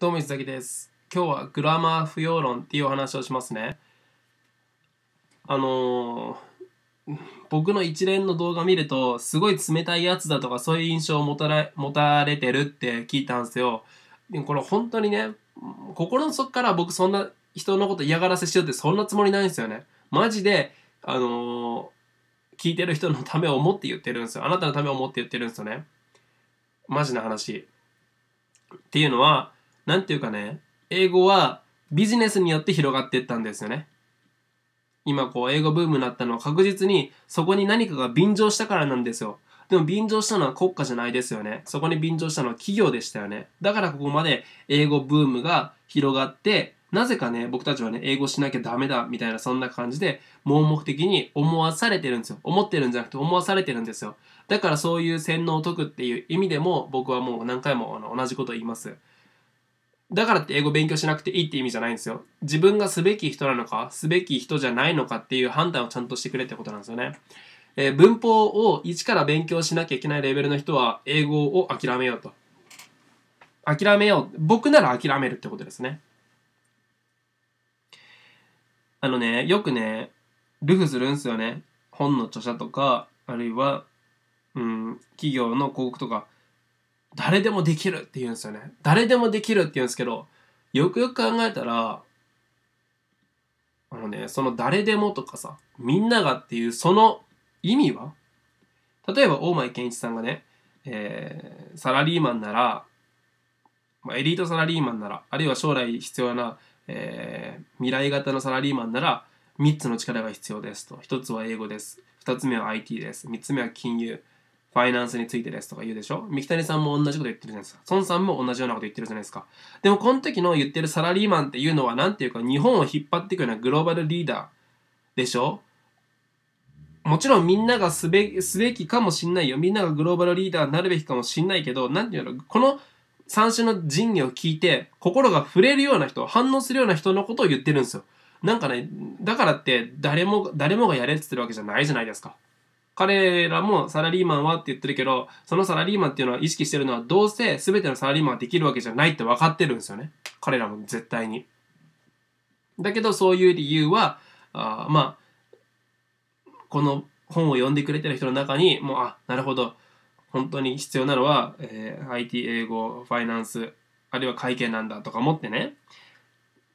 どうも、水崎です。今日はグラマー不要論っていうお話をしますね。あのー、僕の一連の動画見ると、すごい冷たいやつだとか、そういう印象を持たれたれてるって聞いたんですよ。でもこれ本当にね、心の底から僕そんな人のこと嫌がらせしようってそんなつもりないんですよね。マジで、あのー、聞いてる人のためを思って言ってるんですよ。あなたのためを思って言ってるんですよね。マジな話。っていうのは、んていうかね、英語はビジネスによって広がっていったんですよね。今こう英語ブームになったのは確実にそこに何かが便乗したからなんですよ。でも便乗したのは国家じゃないですよね。そこに便乗したのは企業でしたよね。だからここまで英語ブームが広がって、なぜかね、僕たちはね、英語しなきゃダメだ、みたいなそんな感じで、盲目的に思わされてるんですよ。思ってるんじゃなくて思わされてるんですよ。だからそういう洗脳を解くっていう意味でも、僕はもう何回もあの同じこと言います。だからって英語勉強しなくていいって意味じゃないんですよ。自分がすべき人なのか、すべき人じゃないのかっていう判断をちゃんとしてくれってことなんですよね。えー、文法を一から勉強しなきゃいけないレベルの人は、英語を諦めようと。諦めよう。僕なら諦めるってことですね。あのね、よくね、ルフするんですよね。本の著者とか、あるいは、うん、企業の広告とか。誰でもできるって言うんですよね。誰でもできるって言うんですけど、よくよく考えたら、あのね、その誰でもとかさ、みんながっていうその意味は例えば、大前健一さんがね、えー、サラリーマンなら、まあ、エリートサラリーマンなら、あるいは将来必要な、えー、未来型のサラリーマンなら、3つの力が必要ですと。1つは英語です。2つ目は IT です。3つ目は金融。ファイナンスについてですとか言うでしょ三木谷さんも同じこと言ってるじゃないですか。孫さんも同じようなこと言ってるじゃないですか。でもこの時の言ってるサラリーマンっていうのは何ていうか日本を引っ張っていくようなグローバルリーダーでしょもちろんみんながすべすべきかもしんないよ。みんながグローバルリーダーになるべきかもしんないけど、何て言うのこの三種の神器を聞いて心が触れるような人、反応するような人のことを言ってるんですよ。なんかね、だからって誰も、誰もがやれって言ってるわけじゃないじゃないですか。彼らもサラリーマンはって言ってるけど、そのサラリーマンっていうのは意識してるのは、どうせ全てのサラリーマンはできるわけじゃないって分かってるんですよね。彼らも絶対に。だけど、そういう理由は、あまあ、この本を読んでくれてる人の中に、もう、あ、なるほど、本当に必要なのは、えー、IT、英語、ファイナンス、あるいは会計なんだとか思ってね、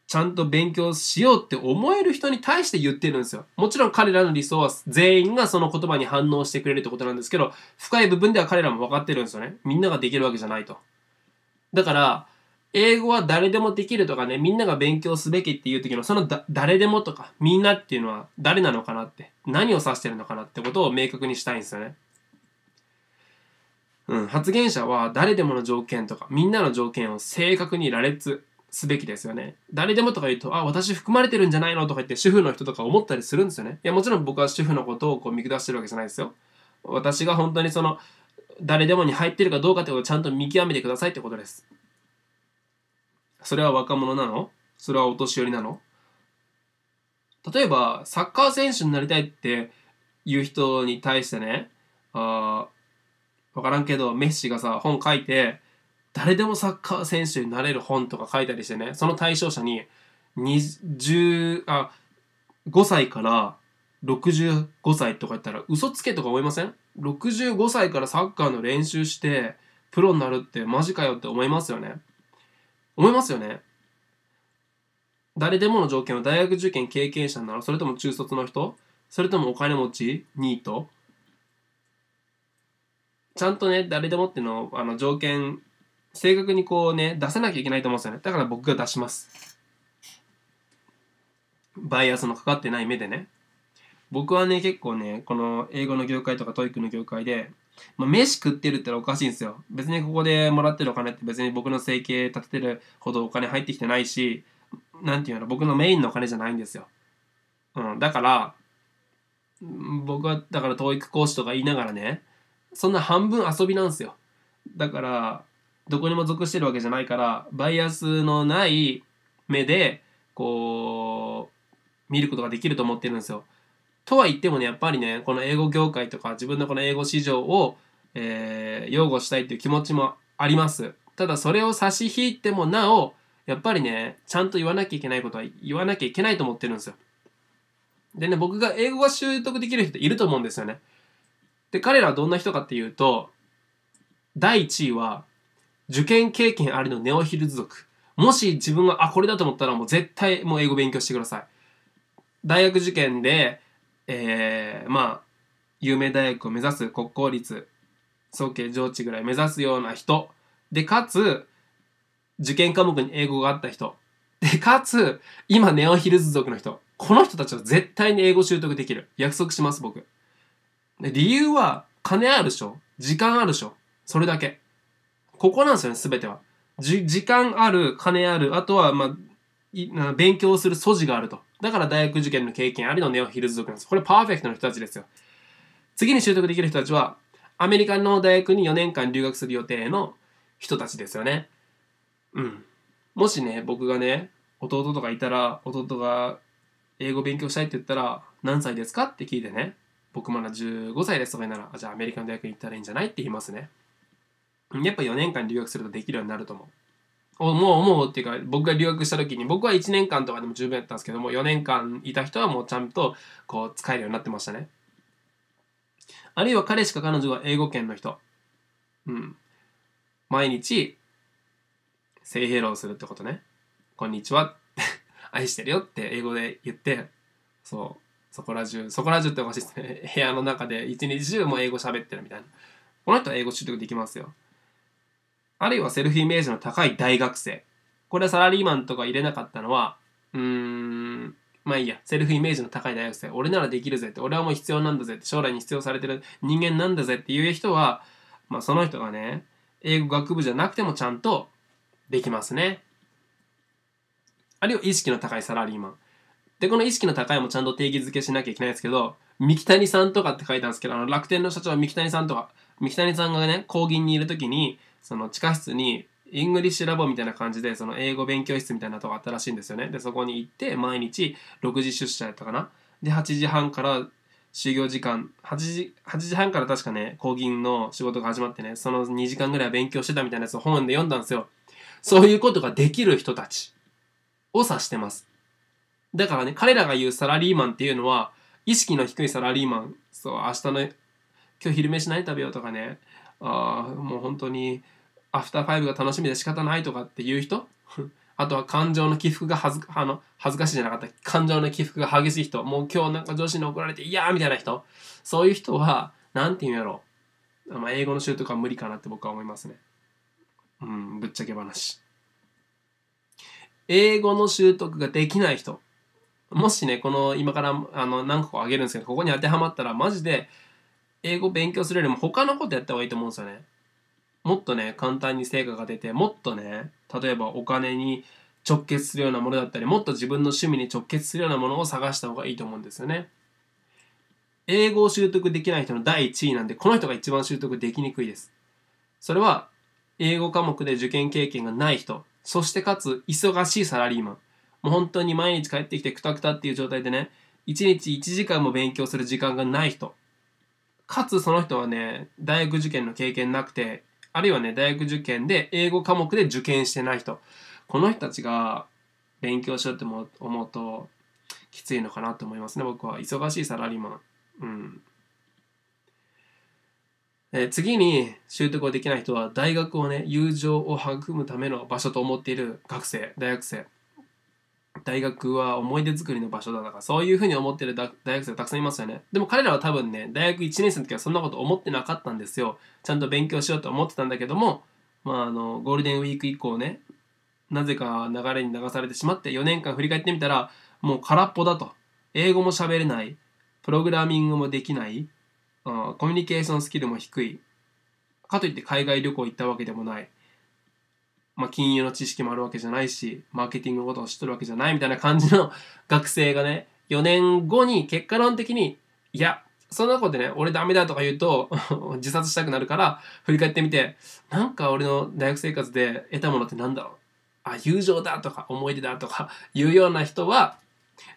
ちゃんと勉強しようって思える人に対して言ってるんですよ。もちろん彼らの理想は全員がその言葉に反応してくれるってことなんですけど、深い部分では彼らも分かってるんですよね。みんなができるわけじゃないと。だから、英語は誰でもできるとかね、みんなが勉強すべきっていう時の、その誰でもとか、みんなっていうのは誰なのかなって、何を指してるのかなってことを明確にしたいんですよね。うん、発言者は誰でもの条件とか、みんなの条件を正確に羅列すべきですよね。誰でもとか言うと、あ、私含まれてるんじゃないのとか言って主婦の人とか思ったりするんですよね。いや、もちろん僕は主婦のことをこう見下してるわけじゃないですよ。私が本当にその、誰でもに入ってるかどうかってことをちゃんと見極めてくださいってことです。それは若者なのそれはお年寄りなの例えば、サッカー選手になりたいっていう人に対してね、あわからんけど、メッシがさ、本書いて、誰でもサッカー選手になれる本とか書いたりしてねその対象者に20あ5歳から65歳とか言ったら嘘つけとか思いません ?65 歳からサッカーの練習してプロになるってマジかよって思いますよね思いますよね誰でもの条件は大学受験経験者ならそれとも中卒の人それともお金持ちニートちゃんとね誰でもってのあの条件正確にこうね、出せなきゃいけないと思うんですよね。だから僕が出します。バイアスのかかってない目でね。僕はね、結構ね、この英語の業界とかトイックの業界で、まあ、飯食ってるってのはおかしいんですよ。別にここでもらってるお金って別に僕の生計立ててるほどお金入ってきてないし、なんていうの、僕のメインのお金じゃないんですよ。うん、だから、僕はだから教育講師とか言いながらねそんな半分遊びなんですよだからどこにも属してるわけじゃないからバイアスのない目でこう見ることができると思ってるんですよ。とは言ってもねやっぱりねこの英語業界とか自分のこの英語市場を、えー、擁護したいっていう気持ちもあります。ただそれを差し引いてもなおやっぱりねちゃんと言わなきゃいけないことは言わなきゃいけないと思ってるんですよ。でね僕が英語が習得できる人っていると思うんですよね。で彼らはどんな人かっていうと第1位は受験経験ありのネオヒルズ族。もし自分が、あ、これだと思ったらもう絶対もう英語勉強してください。大学受験で、えー、まあ、有名大学を目指す国公立、早慶上智ぐらい目指すような人。で、かつ、受験科目に英語があった人。で、かつ、今ネオヒルズ族の人。この人たちは絶対に英語習得できる。約束します、僕。理由は、金あるでしょ時間あるでしょそれだけ。ここなんですよね、すべては。じ、時間ある、金ある、あとは、まあ、勉強する素地があると。だから大学受験の経験ありのネオヒルズ族なんです。これパーフェクトな人たちですよ。次に習得できる人たちは、アメリカの大学に4年間留学する予定の人たちですよね。うん。もしね、僕がね、弟とかいたら、弟が英語勉強したいって言ったら、何歳ですかって聞いてね、僕まだ15歳ですとか言なら、じゃあアメリカの大学に行ったらいいんじゃないって言いますね。やっぱ4年間留学するとできるようになると思う。もう思うっていうか僕が留学した時に僕は1年間とかでも十分やったんですけども4年間いた人はもうちゃんとこう使えるようになってましたねあるいは彼氏か彼女が英語圏の人うん毎日「セイヘロー」するってことね「こんにちは」愛してるよって英語で言ってそうそこら中そこら中っておかしいですね部屋の中で一日中もう英語喋ってるみたいなこの人は英語習得できますよあるいはセルフイメージの高い大学生。これはサラリーマンとか入れなかったのは、うーん、まあいいや、セルフイメージの高い大学生。俺ならできるぜって、俺はもう必要なんだぜって、将来に必要されてる人間なんだぜっていう人は、まあその人がね、英語学部じゃなくてもちゃんとできますね。あるいは意識の高いサラリーマン。で、この意識の高いもちゃんと定義づけしなきゃいけないですけど、三木谷さんとかって書いたんですけど、あの楽天の社長は三木谷さんとか、三木谷さんがね、後銀にいる時に、その地下室にイングリッシュラボみたいな感じでその英語勉強室みたいなとこあったらしいんですよねでそこに行って毎日6時出社やったかなで8時半から就業時間8時 ,8 時半から確かね講義の仕事が始まってねその2時間ぐらい勉強してたみたいなやつを本で読んだんですよそういうことができる人たちを指してますだからね彼らが言うサラリーマンっていうのは意識の低いサラリーマンそう明日の今日昼飯何食べようとかねあもう本当にアフターファイブが楽しみで仕方ないとかっていう人 あとは感情の起伏が恥ずあの恥ずかしいじゃなかった感情の起伏が激しい人もう今日なんか上司に怒られて嫌みたいな人そういう人は何て言うんやろあま英語の習得は無理かなって僕は思いますねうんぶっちゃけ話英語の習得ができない人もしねこの今からあの何個かあげるんですけどここに当てはまったらマジで英語勉強するよりも他のことやった方がいいと思うんですよね。もっとね、簡単に成果が出て、もっとね、例えばお金に直結するようなものだったり、もっと自分の趣味に直結するようなものを探した方がいいと思うんですよね。英語を習得できない人の第1位なんで、この人が一番習得できにくいです。それは、英語科目で受験経験がない人、そしてかつ忙しいサラリーマン。もう本当に毎日帰ってきてクタクタっていう状態でね、1日1時間も勉強する時間がない人。かつその人はね大学受験の経験なくてあるいはね大学受験で英語科目で受験してない人この人たちが勉強しようって思うときついのかなと思いますね僕は忙しいサラリーマンうんえ次に習得をできない人は大学をね友情を育むための場所と思っている学生大学生大学は思い出作りの場所だとかそういうふうに思ってる大学生がたくさんいますよねでも彼らは多分ね大学1年生の時はそんなこと思ってなかったんですよちゃんと勉強しようと思ってたんだけども、まあ、あのゴールデンウィーク以降ねなぜか流れに流されてしまって4年間振り返ってみたらもう空っぽだと英語も喋れないプログラミングもできないコミュニケーションスキルも低いかといって海外旅行行ったわけでもないまあ、金融の知識もあるわけじゃないし、マーケティングのことを知ってるわけじゃないみたいな感じの 学生がね、4年後に結果論的に、いや、そんなことでね、俺ダメだとか言うと 自殺したくなるから、振り返ってみて、なんか俺の大学生活で得たものって何だろうあ、友情だとか思い出だとか いうような人は、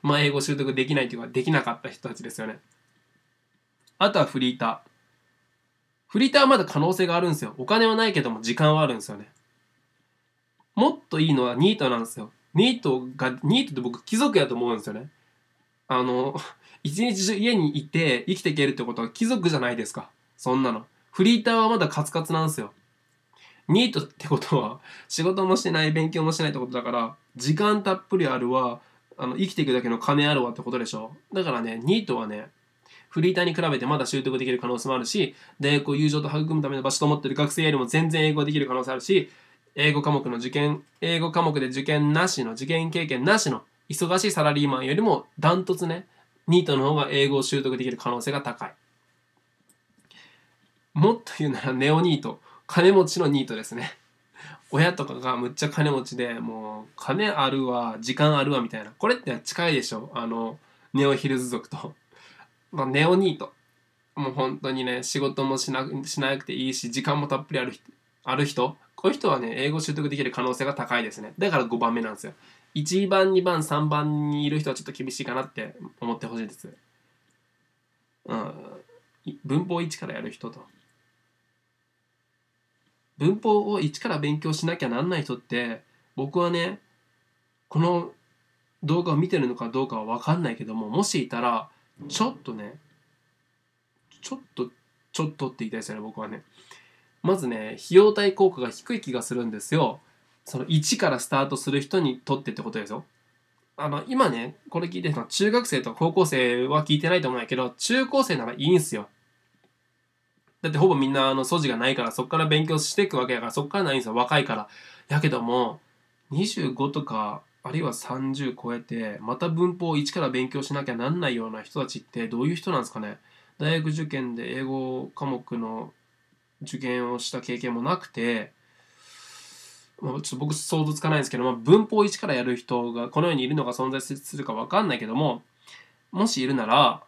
まあ、英語習得できないというか、できなかった人たちですよね。あとはフリーター。フリーターはまだ可能性があるんですよ。お金はないけども時間はあるんですよね。もっといいのはニートなんですよ。ニートが、ニートって僕貴族やと思うんですよね。あの、一日中家にいて生きていけるってことは貴族じゃないですか。そんなの。フリーターはまだカツカツなんですよ。ニートってことは仕事もしてない勉強もしてないってことだから時間たっぷりあるわあの生きていくだけの金あるわってことでしょだからねニートはねフリーターに比べてまだ習得できる可能性もあるし大学を友情と育むための場所と思ってる学生よりも全然英語ができる可能性あるし英語科目の受験、英語科目で受験なしの、受験経験なしの、忙しいサラリーマンよりもダントツね、ニートの方が英語を習得できる可能性が高い。もっと言うならネオニート、金持ちのニートですね。親とかがむっちゃ金持ちでもう金あるわ時間あるわみたいなこれって近いでしょあのネオヒルズ族と、まあ、ネオニートもう本当にね仕事もしなしなくていいし時間もたっぷりあるある人こういう人はね、英語習得できる可能性が高いですね。だから5番目なんですよ。1番、2番、3番にいる人はちょっと厳しいかなって思ってほしいです。うん。文法1からやる人と。文法を1から勉強しなきゃなんない人って、僕はね、この動画を見てるのかどうかは分かんないけども、もしいたら、ちょっとね、ちょっと、ちょっとって言いたいですよね、僕はね。まずね、費用対効果が低い気がするんですよ。その1からスタートする人にとってってことですよ。あの、今ね、これ聞いてるのは中学生とか高校生は聞いてないと思うんやけど、中高生ならいいんすよ。だってほぼみんなあの素地がないから、そっから勉強していくわけやから、そっからないんですよ。若いから。やけども、25とか、あるいは30超えて、また文法を1から勉強しなきゃなんないような人たちってどういう人なんですかね。大学受験で英語科目の受験をした経験もなくて、まあ、ちょっと僕想像つかないんですけど、まあ、文法1からやる人がこの世にいるのか存在するか分かんないけどももしいるなら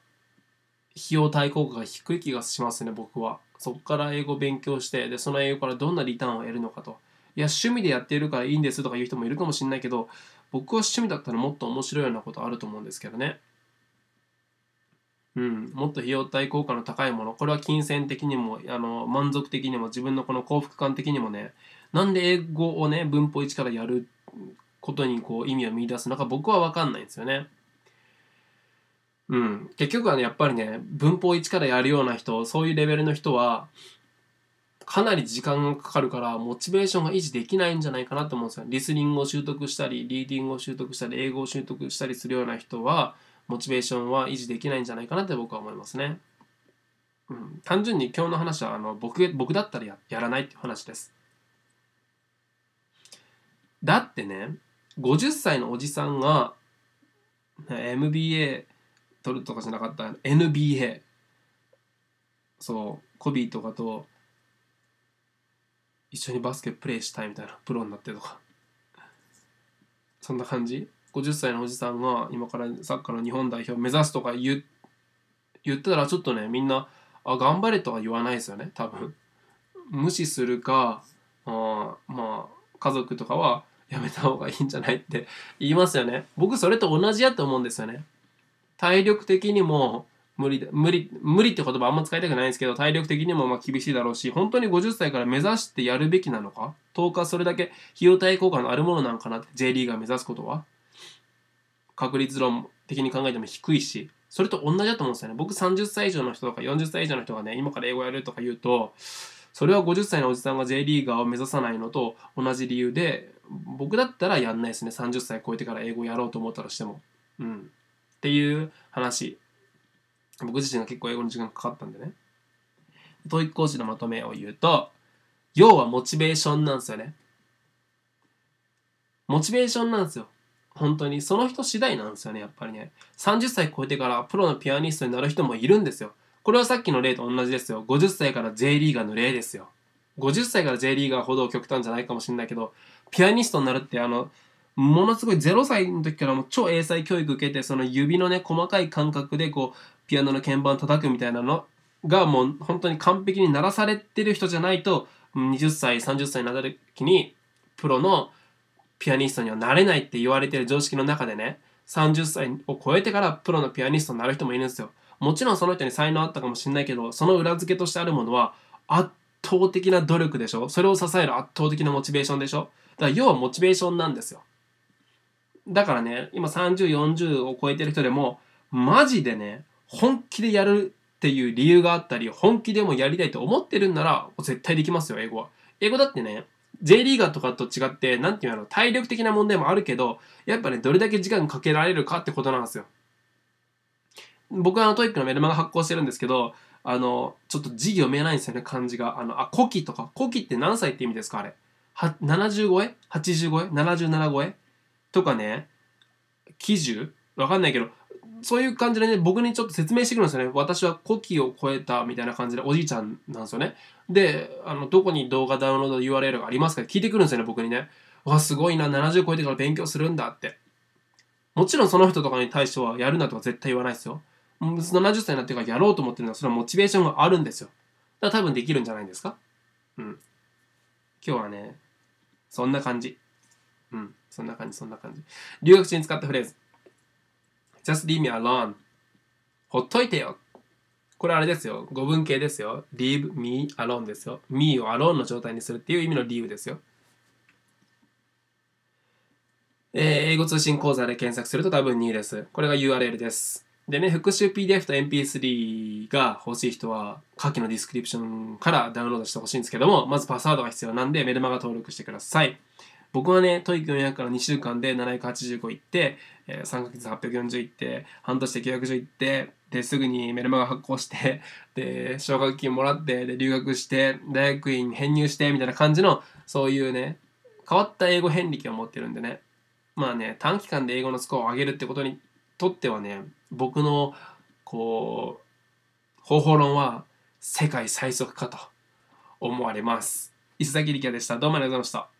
費用対効果が低い気がしますね僕はそこから英語を勉強してでその英語からどんなリターンを得るのかといや趣味でやっているからいいんですとか言う人もいるかもしれないけど僕は趣味だったらもっと面白いようなことあると思うんですけどねうん、もっと費用対効果の高いものこれは金銭的にもあの満足的にも自分のこの幸福感的にもねなんで英語をね文法1からやることにこう意味を見出すのか僕は分かんないんですよね。うん、結局はねやっぱりね文法1からやるような人そういうレベルの人はかなり時間がかかるからモチベーションが維持できないんじゃないかなと思うんですよ。リスニングを習得したりリーディングを習得したり英語を習得したりするような人はモチベーションは維持できないんじゃないかなって僕は思いますね。うん、単純に今日の話はあの僕僕だったらややらないっていう話です。だってね50歳のおじさんが MBA 取るとかじゃなかった NBA そうコビーとかと一緒にバスケプレーしたいみたいなプロになってとかそんな感じ50歳のおじさんが今からサッカーの日本代表を目指すとか言ったらちょっとねみんなあ頑張れとは言わないですよね多分無視するかあまあ家族とかはやめた方がいいんじゃないって 言いますよね僕それと同じやと思うんですよね体力的にも無理無理無理って言葉あんま使いたくないんですけど体力的にもま厳しいだろうし本当に50歳から目指してやるべきなのか10日それだけ費用対効果のあるものなのかなって J リーガー目指すことは確率論的に考えても低いし、それと同じだと思うんですよね。僕30歳以上の人とか40歳以上の人がね、今から英語やるとか言うと、それは50歳のおじさんが J リーガーを目指さないのと同じ理由で、僕だったらやんないですね。30歳超えてから英語やろうと思ったとしても。うん。っていう話。僕自身が結構英語の時間かかったんでね。統一講師のまとめを言うと、要はモチベーションなんですよね。モチベーションなんですよ。本当にその人次第なんですよねやっぱりね30歳超えてからプロのピアニストになる人もいるんですよこれはさっきの例と同じですよ50歳から J リーガーの例ですよ50歳から J リーガーほど極端じゃないかもしれないけどピアニストになるってあのものすごい0歳の時からも超英才教育受けてその指のね細かい感覚でこうピアノの鍵盤叩くみたいなのがもう本当に完璧に鳴らされてる人じゃないと20歳30歳になった時にプロのピアニストにはなれないって言われてる常識の中でね、30歳を超えてからプロのピアニストになる人もいるんですよ。もちろんその人に才能あったかもしれないけど、その裏付けとしてあるものは圧倒的な努力でしょそれを支える圧倒的なモチベーションでしょだから要はモチベーションなんですよ。だからね、今30、40を超えてる人でも、マジでね、本気でやるっていう理由があったり、本気でもやりたいと思ってるんなら、絶対できますよ、英語は。英語だってね、J リーガーとかと違って、なんていうの、体力的な問題もあるけど、やっぱね、どれだけ時間かけられるかってことなんですよ。僕はあのトイックのメルマガ発行してるんですけど、あの、ちょっと字読めないんですよね、漢字が。あの、あ、古希とか、古希って何歳って意味ですか、あれ。は、75え ?85 え ?77 五えとかね、喜寿わかんないけど、そういう感じでね、僕にちょっと説明してくるんですよね。私は古希を超えたみたいな感じで、おじいちゃんなんですよね。で、あの、どこに動画ダウンロード URL がありますか聞いてくるんですよね、僕にね。わ、すごいな、70超えてから勉強するんだって。もちろんその人とかに対しては、やるなとか絶対言わないですよ。70歳になってからやろうと思ってるのは、それはモチベーションがあるんですよ。だから多分できるんじゃないですかうん。今日はね、そんな感じ。うん、そんな感じ、そんな感じ。留学中に使ったフレーズ。just leave me alone ほっといてよこれあれですよ語文系ですよ leave me alone ですよ me を alone の状態にするっていう意味の leave ですよえー、英語通信講座で検索すると多分2です。これが URL です。でね、復習 PDF と MP3 が欲しい人は、下記のディスクリプションからダウンロードしてほしいんですけども、まずパスワードが必要なんで、メルマガ登録してください。僕はね、トイック400から2週間で785行って、えー、3ヶ月840行って、半年で910行って、で、すぐにメルマガ発行して、で、奨学金もらって、で、留学して、大学院編入して、みたいな感じの、そういうね、変わった英語遍歴を持ってるんでね。まあね、短期間で英語のスコアを上げるってことにとってはね、僕の、こう、方法論は世界最速かと思われます。伊崎力也でした。どうもありがとうございました。